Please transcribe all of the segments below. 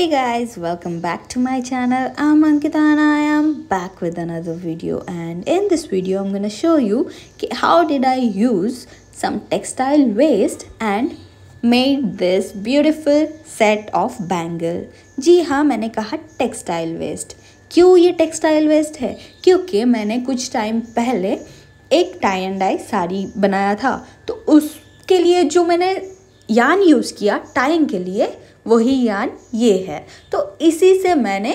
Hey guys, welcome back to my channel. I'm Ankita and I am back with another video and in this video I'm gonna show you how did I use some textile waste and made this beautiful set of bangle. जी हाँ मैंने कहा textile waste. क्यों ये textile waste है क्योंकि मैंने कुछ time पहले एक tie and dye साड़ी बनाया था तो उसके लिए जो मैंने यान use किया tying के लिए वही यान ये है तो इसी से मैंने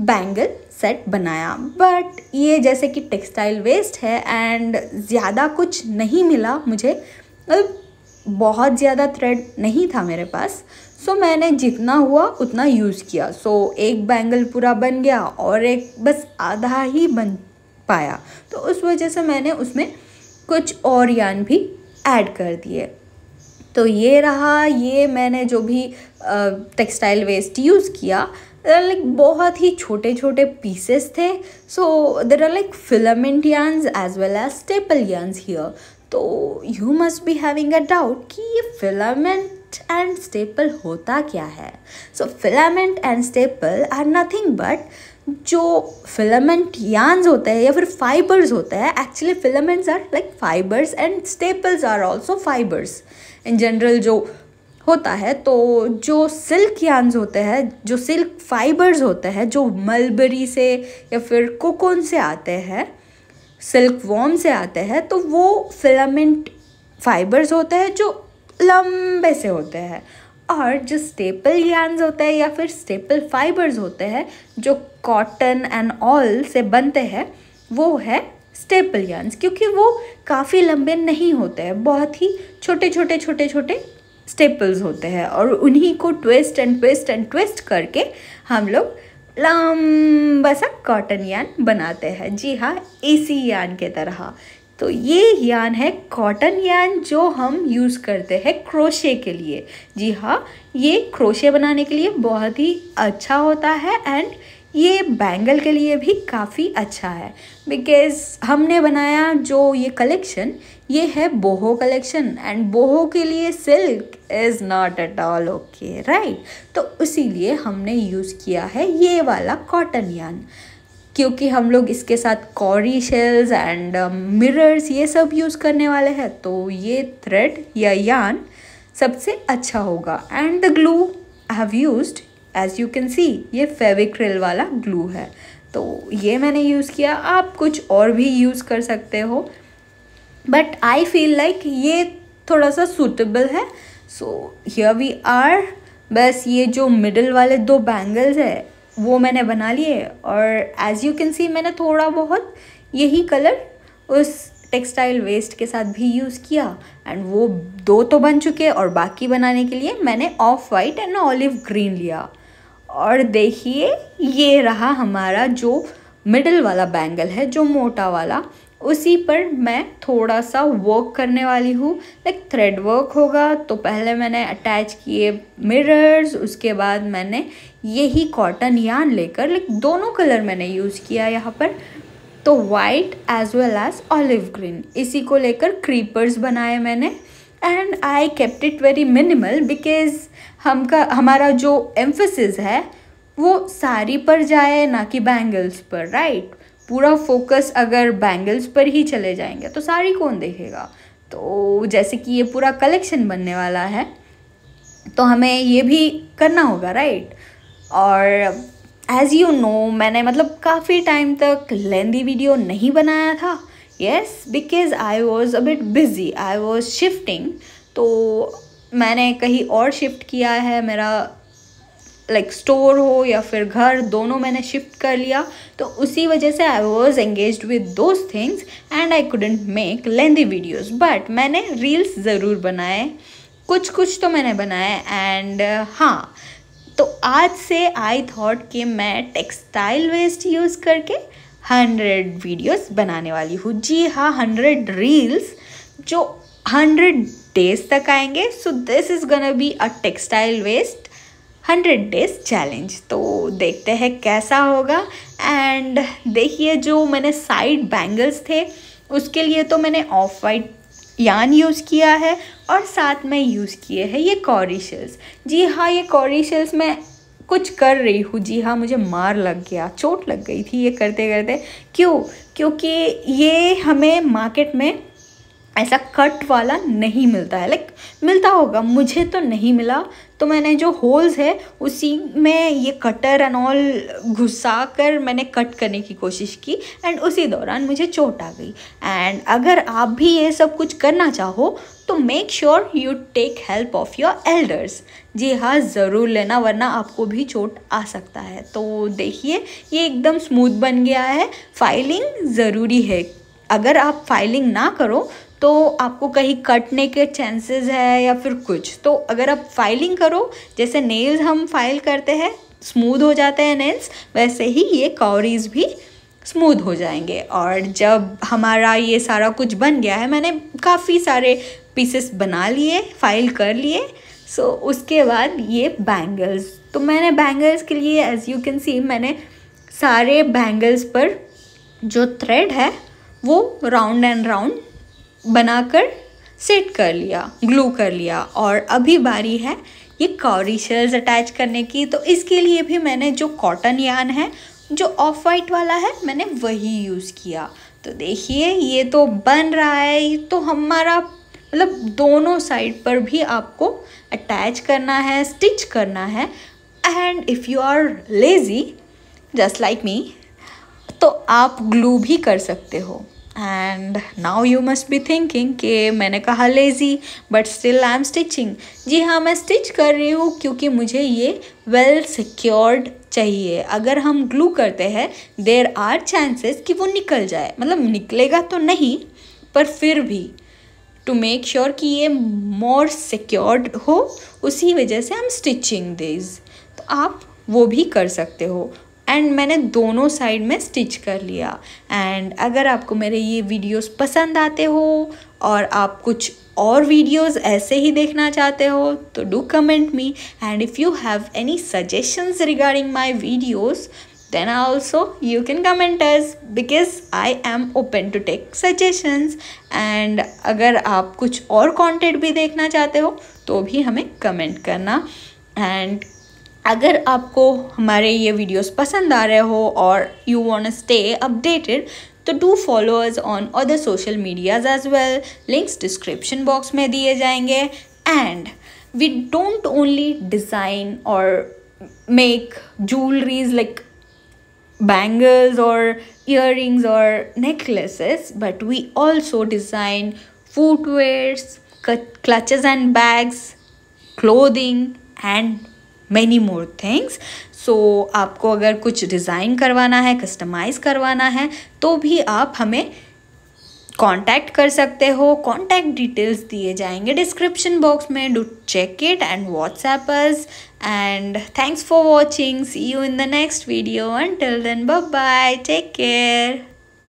बैंगल सेट बनाया बट ये जैसे कि टेक्सटाइल वेस्ट है एंड ज़्यादा कुछ नहीं मिला मुझे बहुत ज़्यादा थ्रेड नहीं था मेरे पास सो so, मैंने जितना हुआ उतना यूज़ किया सो so, एक बैंगल पूरा बन गया और एक बस आधा ही बन पाया तो उस वजह से मैंने उसमें कुछ और यान भी ऐड कर दिए तो ये रहा ये मैंने जो भी टेक्सटाइल वेस्ट यूज़ किया लाइक बहुत ही छोटे छोटे पीसेस थे so there are like filament yarns as well as staple yarns here तो you must be having a doubt कि ये फिलामेंट एंड स्टेपल होता क्या है so filament and staple are nothing but जो फिलामेंट यान्स होते हैं या फिर फाइबर्स होते हैं actually filaments are like fibres and staples are also fibres in general जो होता है तो जो सिल्क यान्स होते हैं जो सिल्क फाइबर्स होते हैं जो मलबरी से या फिर कोकोन से आते हैं सिल्क वॉम से आते हैं तो वो फिलामेंट फाइबर्स होते हैं जो लंबे से होते हैं और जो स्टेपल यान्स होते हैं या फिर स्टेपल फाइबर्स होते हैं जो कॉटन एंड ऑल से बनते हैं वो है स्टेपल यान्स क्योंकि वो काफ़ी लंबे नहीं होते हैं बहुत ही छोटे छोटे छोटे छोटे स्टेपल्स होते हैं और उन्हीं को twist and twist and twist करके हम लोग लंबा सा कॉटन यान बनाते हैं जी हाँ एसी यान के तरह तो ये यान है कॉटन यान जो हम यूज़ करते हैं क्रोशे के लिए जी हाँ ये क्रोशे बनाने के लिए बहुत ही अच्छा होता है एंड ये बैंगल के लिए भी काफ़ी अच्छा है बिकॉज़ हमने बनाया जो ये कलेक्शन ये है बोहो कलेक्शन एंड बोहो के लिए silk is not at all okay right तो इसीलिए हमने यूज़ किया है ये वाला कॉटन यान क्योंकि हम लोग इसके साथ कॉरी शेल्स एंड मिरर्स ये सब यूज़ करने वाले हैं तो ये थ्रेड या यान सबसे अच्छा होगा and the glue I have used as you can see ये फेविक्रिल वाला ग्लू है तो ये मैंने यूज़ किया आप कुछ और भी यूज़ कर सकते हो बट आई फील लाइक ये थोड़ा सा सूटेबल है सो हियर वी आर बस ये जो मिडल वाले दो बैंगल्स है वो मैंने बना लिए और एज़ यू कैन सी मैंने थोड़ा बहुत यही कलर उस टेक्सटाइल वेस्ट के साथ भी यूज़ किया एंड वो दो तो बन चुके और बाकी बनाने के लिए मैंने off white and olive green लिया और देखिए ये रहा हमारा जो मिडल वाला बैंगल है जो मोटा वाला उसी पर मैं थोड़ा सा वर्क करने वाली हूँ लाइक थ्रेड वर्क होगा तो पहले मैंने अटैच किए मिरर्स उसके बाद मैंने यही कॉटन यान लेकर लाइक दोनों कलर मैंने यूज़ किया यहाँ पर तो white as well as olive green इसी को लेकर क्रीपर्स बनाए मैंने and I kept it very minimal because हम का हमारा जो एम्फोसिस है वो साड़ी पर जाए ना कि बैंगल्स पर राइट पूरा फोकस अगर बैंगल्स पर ही चले जाएंगे तो साड़ी कौन देखेगा तो जैसे कि ये पूरा कलेक्शन बनने वाला है तो हमें ये भी करना होगा राइट और एज़ यू नो मैंने मतलब काफ़ी टाइम तक लेंदी वीडियो नहीं बनाया था yes because I was a bit busy I was shifting तो मैंने कहीं और शिफ्ट किया है मेरा लाइक like, स्टोर हो या फिर घर दोनों मैंने शिफ्ट कर लिया तो उसी वजह से I was engage with those things and I couldn't make lengthy videos but मैंने रील्स ज़रूर बनाए कुछ कुछ तो मैंने बनाए एंड हाँ तो आज से आई थॉट कि मैं टेक्सटाइल वेस्ट यूज़ करके हंड्रेड वीडियोस बनाने वाली हूँ जी हाँ हंड्रेड रील्स जो हंड्रेड डेज तक आएंगे so this is gonna be a textile waste hundred days challenge तो देखते हैं कैसा होगा एंड देखिए जो मैंने साइड बैंगल्स थे उसके लिए तो मैंने ऑफ वाइट यान यूज़ किया है और साथ में यूज़ किए हैं ये कॉरिशल्स जी हाँ ये कॉरिशल्स मैं कुछ कर रही हूँ जी हाँ मुझे मार लग गया चोट लग गई थी ये करते करते क्यों क्योंकि ये हमें मार्केट में ऐसा कट वाला नहीं मिलता है लाइक मिलता होगा मुझे तो नहीं मिला तो मैंने जो होल्स है उसी में ये कटर एंड ऑल घुसा कर मैंने कट करने की कोशिश की एंड उसी दौरान मुझे चोट आ गई एंड अगर आप भी ये सब कुछ करना चाहो तो make sure you take help of your elders जी हाँ ज़रूर लेना वरना आपको भी चोट आ सकता है तो देखिए ये एकदम स्मूथ बन गया है फाइलिंग ज़रूरी है अगर आप फाइलिंग ना करो तो आपको कहीं कटने के चांसेस है या फिर कुछ तो अगर आप फाइलिंग करो जैसे नेल्स हम फाइल करते हैं स्मूथ हो जाते हैं नेल्स वैसे ही ये कॉरीज भी स्मूथ हो जाएंगे और जब हमारा ये सारा कुछ बन गया है मैंने काफ़ी सारे पीसेस बना लिए फाइल कर लिए सो so, उसके बाद ये बैंगल्स तो मैंने बैंगल्स के लिए एज़ यू कैन सी मैंने सारे बैंगल्स पर जो थ्रेड है वो राउंड एंड राउंड बनाकर सेट कर लिया ग्लू कर लिया और अभी बारी है ये कॉरिशर्स शेल्स अटैच करने की तो इसके लिए भी मैंने जो कॉटन यान है जो ऑफ वाइट वाला है मैंने वही यूज़ किया तो देखिए ये तो बन रहा है तो हमारा मतलब दोनों साइड पर भी आपको अटैच करना है स्टिच करना है and if you are lazy just like me तो आप ग्लू भी कर सकते हो and now you must be thinking कि मैंने कहा lazy but still I am stitching जी हाँ मैं स्टिच कर रही हूँ क्योंकि मुझे ये वेल सिक्योर्ड चाहिए अगर हम ग्लू करते हैं देर आर चांसेस कि वो निकल जाए मतलब निकलेगा तो नहीं पर फिर भी टू मेक श्योर कि ये मोर सिक्योर्ड हो उसी वजह से हम स्टिचिंग दिज तो आप वो भी कर सकते हो एंड मैंने दोनों साइड में स्टिच कर लिया एंड अगर आपको मेरे ये वीडियोस पसंद आते हो और आप कुछ और वीडियोस ऐसे ही देखना चाहते हो तो do comment me and if you have any suggestions regarding my videos then also you can comment us because I am open to take suggestions and अगर आप कुछ और कॉन्टेंट भी देखना चाहते हो तो भी हमें कमेंट करना एंड अगर आपको हमारे ये वीडियोस पसंद आ रहे हो और यू वॉन्ट स्टे अपडेटेड तो do follow us on other social medias as well links description box में दिए जाएंगे and we don't only design और मेक लाइक बैंगल्स और इयर रिंग्स और necklaces but we also design footwears clutches and bags clothing and many more things so आपको अगर कुछ design करवाना है कस्टमाइज़ करवाना है तो भी आप हमें कॉन्टैक्ट कर सकते हो कॉन्टैक्ट डिटेल्स दिए जाएंगे डिस्क्रिप्शन बॉक्स में do check it and WhatsApp and thanks for watching see you in the next video and till then bye take care